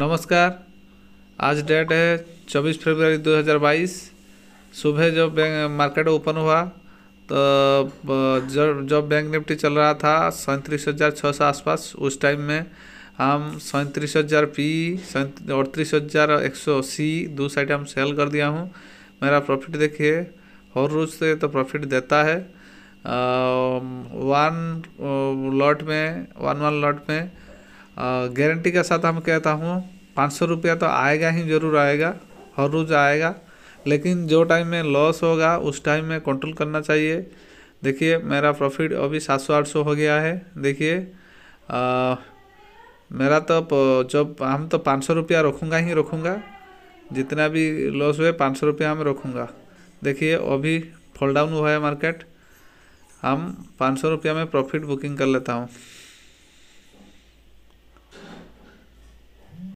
नमस्कार आज डेट है 24 फरवरी 2022 सुबह जब बैंक मार्केट ओपन हुआ तो जब जब बैंक निफ्टी चल रहा था सैंतीस हज़ार छः सौ आसपास उस टाइम में हम सैंतीस हज़ार पी अड़तीस हज़ार एक सौ अस्सी दो साइड हम सेल कर दिया हूँ मेरा प्रॉफिट देखिए हर रोज़ से तो प्रॉफिट देता है आ, वन लॉट में वन वन लॉट में गारंटी के साथ हम कहता हूँ पाँच सौ रुपया तो आएगा ही ज़रूर आएगा हर रोज़ आएगा लेकिन जो टाइम में लॉस होगा उस टाइम में कंट्रोल करना चाहिए देखिए मेरा प्रॉफिट अभी सात सौ आठ सौ हो गया है देखिए मेरा तो जब हम तो पाँच सौ रुपया रखूँगा ही रखूँगा जितना भी लॉस हुए पाँच सौ रुपया हम रखूँगा देखिए अभी फॉल डाउन हुआ है मार्केट हम पाँच सौ रुपया में प्रॉफिट बुकिंग कर लेता हूँ